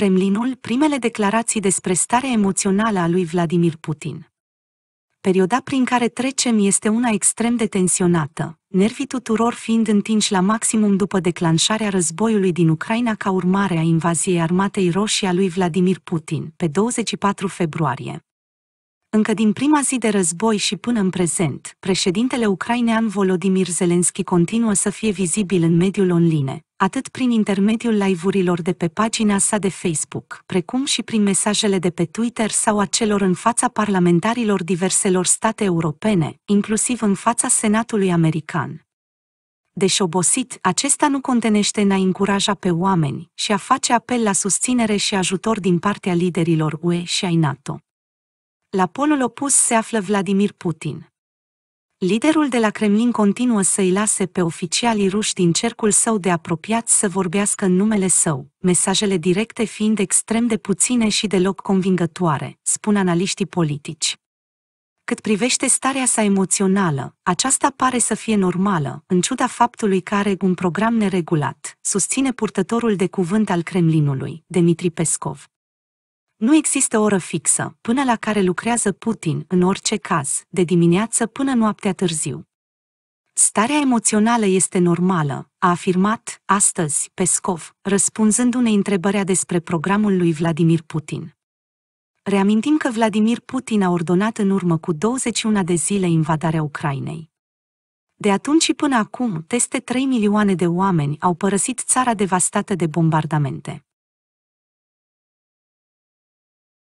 Kremlinul primele declarații despre starea emoțională a lui Vladimir Putin. Perioada prin care trecem este una extrem de tensionată, nervii tuturor fiind întinși la maximum după declanșarea războiului din Ucraina ca urmare a invaziei armatei roșii a lui Vladimir Putin, pe 24 februarie. Încă din prima zi de război și până în prezent, președintele ucrainean Volodymyr Zelensky continuă să fie vizibil în mediul online, atât prin intermediul live-urilor de pe pagina sa de Facebook, precum și prin mesajele de pe Twitter sau a celor în fața parlamentarilor diverselor state europene, inclusiv în fața Senatului American. Deși obosit, acesta nu contenește în a încuraja pe oameni și a face apel la susținere și ajutor din partea liderilor UE și ai NATO. La polul opus se află Vladimir Putin, liderul de la Kremlin continuă să i lase pe oficialii ruși din cercul său de apropiat să vorbească în numele său, mesajele directe fiind extrem de puține și deloc convingătoare, spun analiștii politici. Cât privește starea sa emoțională, aceasta pare să fie normală, în ciuda faptului că are un program neregulat, susține purtătorul de cuvânt al Kremlinului, Dmitri Pescov. Nu există oră fixă, până la care lucrează Putin, în orice caz, de dimineață până noaptea târziu. Starea emoțională este normală, a afirmat, astăzi, Pescov, răspunzând unei întrebări despre programul lui Vladimir Putin. Reamintim că Vladimir Putin a ordonat în urmă cu 21 de zile invadarea Ucrainei. De atunci și până acum, peste 3 milioane de oameni au părăsit țara devastată de bombardamente.